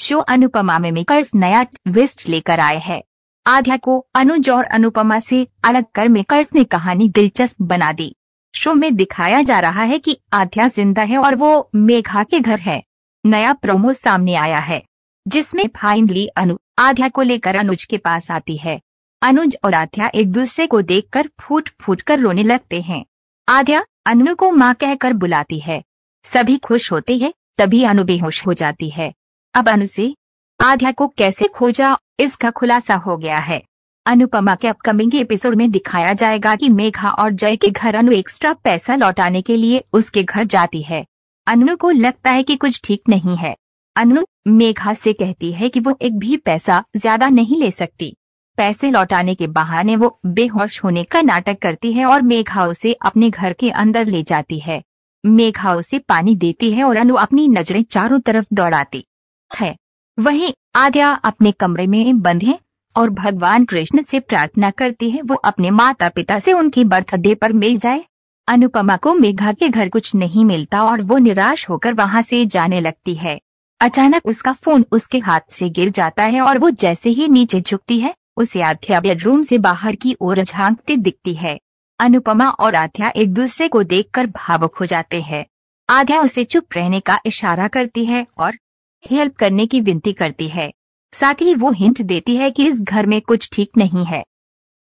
show Anupama में makers नया twist लेकर आए हैं आध्या को अनुज और अनुपमा से अलग कर मेकर्स ने कहानी दिलचस्प बना दी शो में दिखाया जा रहा है कि आध्या जिंदा है और वो मेघा के घर है नया प्रोमो सामने आया है जिसमें फाइनली अनु आध्या को लेकर अनुज के पास आती है अनुज और आध्या एक दूसरे को देखकर फूट फूट कर रोने लगते हैं आध्या अनु को माँ कहकर बुलाती है सभी खुश होते हैं तभी अनु बेहोश हो जाती है अब अनुसी आध्या को कैसे खोजा इसका खुलासा हो गया है अनुपमा के अपकमिंग एपिसोड में दिखाया जाएगा कि मेघा और जय के घर अनु एक्स्ट्रा पैसा लौटाने के लिए उसके घर जाती है अनु को लगता है कि कुछ ठीक नहीं है अनु मेघा से कहती है कि वो एक भी पैसा ज्यादा नहीं ले सकती पैसे लौटाने के बहाने वो बेहोश होने का नाटक करती है और मेघा उसे अपने घर के अंदर ले जाती है मेघा उसे पानी देती है और अनु अपनी नजरें चारों तरफ दौड़ाती है वहीं आद्या अपने कमरे में बंद है और भगवान कृष्ण से प्रार्थना करती है वो अपने माता पिता से उनकी बर्थडे पर मिल जाए अनुपमा को मेघा के घर कुछ नहीं मिलता और वो निराश होकर वहाँ से जाने लगती है अचानक उसका फोन उसके हाथ से गिर जाता है और वो जैसे ही नीचे झुकती है उसे आध्या बेडरूम से बाहर की ओर झांकते दिखती है अनुपमा और आध्या एक दूसरे को देखकर भावुक हो जाते हैं आध्या उसे चुप रहने का इशारा करती है और हेल्प करने की विनती करती है साथ ही वो हिंट देती है कि इस घर में कुछ ठीक नहीं है